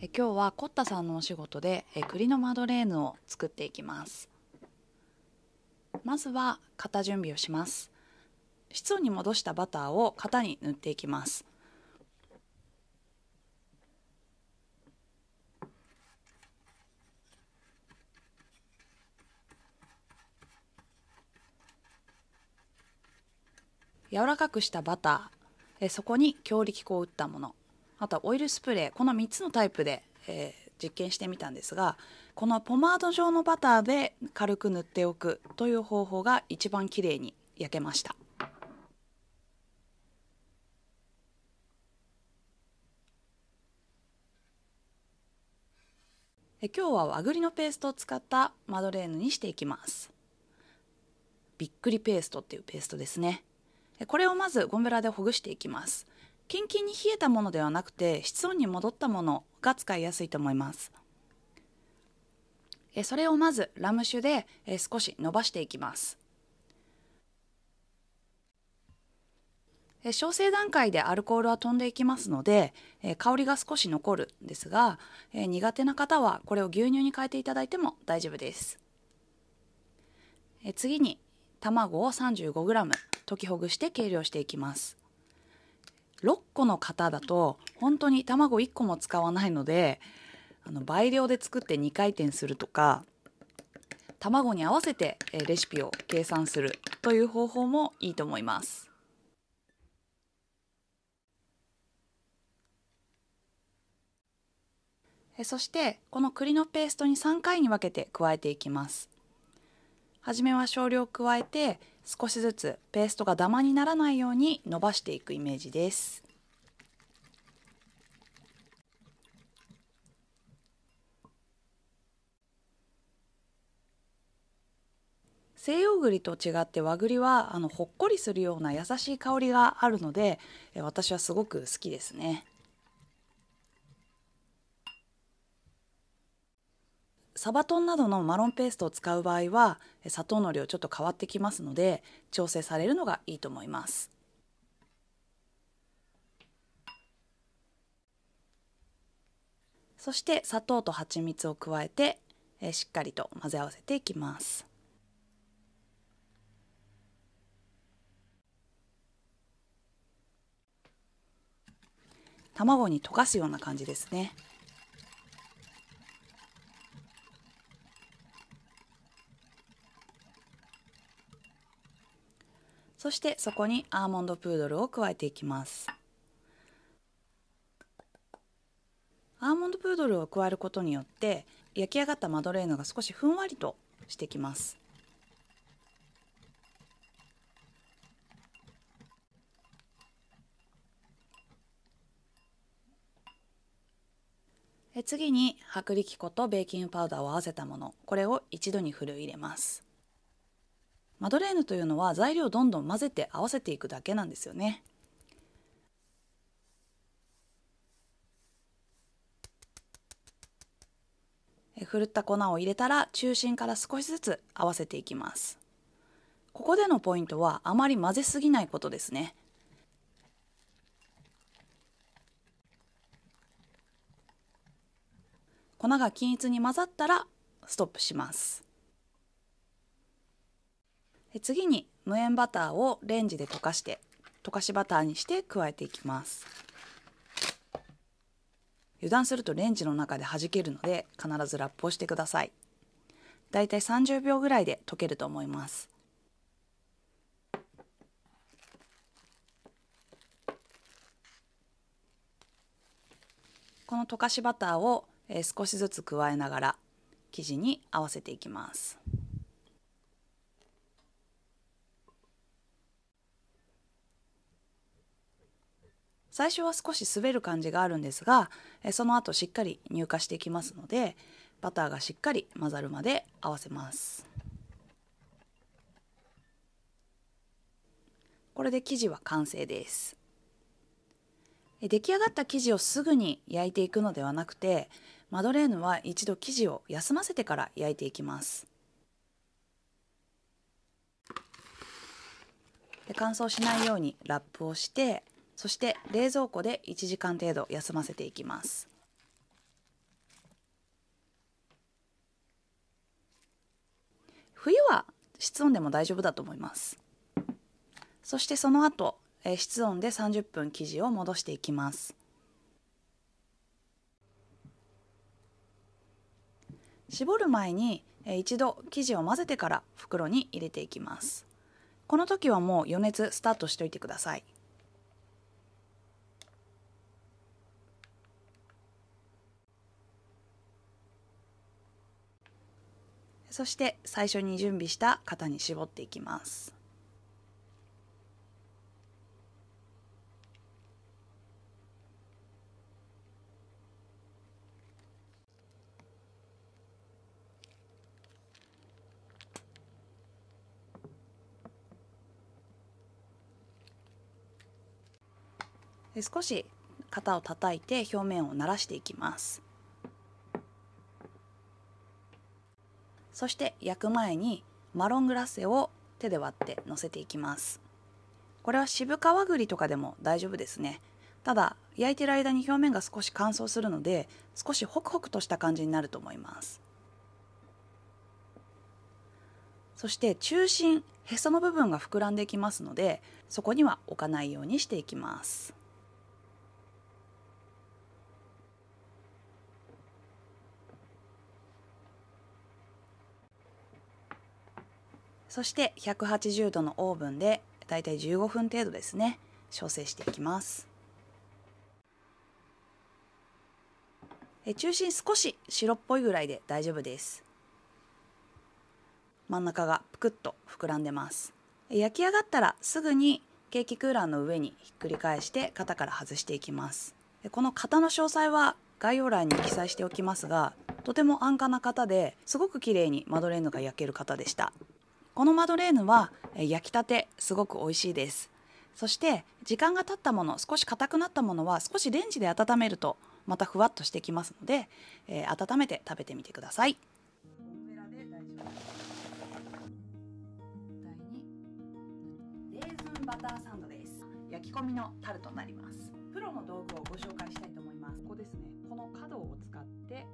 え今日はコッタさんのお仕事でえ栗のマドレーヌを作っていきますまずは型準備をします室温に戻したバターを型に塗っていきます柔らかくしたバターえそこに強力粉を打ったものあとはオイルスプレーこの3つのタイプで、えー、実験してみたんですがこのポマード状のバターで軽く塗っておくという方法が一番きれいに焼けました。今日は和栗のペーストを使ったマドレーヌにしていきますびっくりペーストっていうペーストですねこれをまずゴムベラでほぐしていきますキンキンに冷えたものではなくて室温に戻ったものが使いやすいと思いますそれをまずラム酒で少し伸ばしていきます焼成段階でアルコールは飛んでいきますので香りが少し残るんですが苦手な方はこれを牛乳に変えていただいても大丈夫です次に卵を 35g 溶きほぐして計量していきます6個の型だと本当に卵1個も使わないのであの倍量で作って2回転するとか卵に合わせてレシピを計算するという方法もいいと思います。そしてこの栗のペーストに3回に分けて加えていきます。はじめは少量加えて少しずつペーストがダマにならないように伸ばしていくイメージです。西洋栗と違って和栗はあのほっこりするような優しい香りがあるので私はすごく好きですね。サバトンなどのマロンペーストを使う場合は砂糖の量ちょっと変わってきますので調整されるのがいいと思います。そして砂糖と蜂蜜を加えてしっかりと混ぜ合わせていきます。卵に溶かすような感じですね。そしてそこにアーモンドプードルを加えていきますアーモンドプードルを加えることによって焼き上がったマドレーヌが少しふんわりとしてきます次に薄力粉とベーキングパウダーを合わせたものこれを一度にふるい入れますマドレーヌというのは材料をどんどん混ぜて合わせていくだけなんですよね。ふるった粉を入れたら中心から少しずつ合わせていきますここでのポイントはあまり混ぜすぎないことですね粉が均一に混ざったらストップします次に無塩バターをレンジで溶かして溶かしバターにして加えていきます油断するとレンジの中で弾けるので必ずラップをしてくださいだいたい30秒ぐらいで溶けると思いますこの溶かしバターを少しずつ加えながら生地に合わせていきます。最初は少し滑る感じがあるんですがその後しっかり乳化していきますのでバターがしっかり混ざるまで合わせますこれで生地は完成です出来上がった生地をすぐに焼いていくのではなくてマドレーヌは一度生地を休ませてから焼いていきますで乾燥しないようにラップをしてそして冷蔵庫で1時間程度休ませていきます冬は室温でも大丈夫だと思いますそしてその後室温で30分生地を戻していきます絞る前に一度生地を混ぜてから袋に入れていきますこの時はもう余熱スタートしておいてくださいそして最初に準備した型に絞っていきます。少し型を叩いて表面を慣らしていきますそして焼く前にマロングラッセを手で割ってのせていきますこれは渋皮栗とかでも大丈夫ですねただ焼いてる間に表面が少し乾燥するので少しホクホクとした感じになると思いますそして中心へその部分が膨らんでいきますのでそこには置かないようにしていきますそして180度のオーブンでだいたい15分程度ですね調整していきます中心少し白っぽいぐらいで大丈夫です真ん中がぷくっと膨らんでます焼き上がったらすぐにケーキクーラーの上にひっくり返して型から外していきますこの型の詳細は概要欄に記載しておきますがとても安価な型ですごく綺麗にマドレーヌが焼ける型でしたこのマドレーヌは焼きたてすごく美味しいですそして時間が経ったもの少し硬くなったものは少しレンジで温めるとまたふわっとしてきますので、えー、温めて食べてみてください。バターサンドです焼き込みのタルトになりますプロの道具をご紹介したいと思いますここですねこの角を使って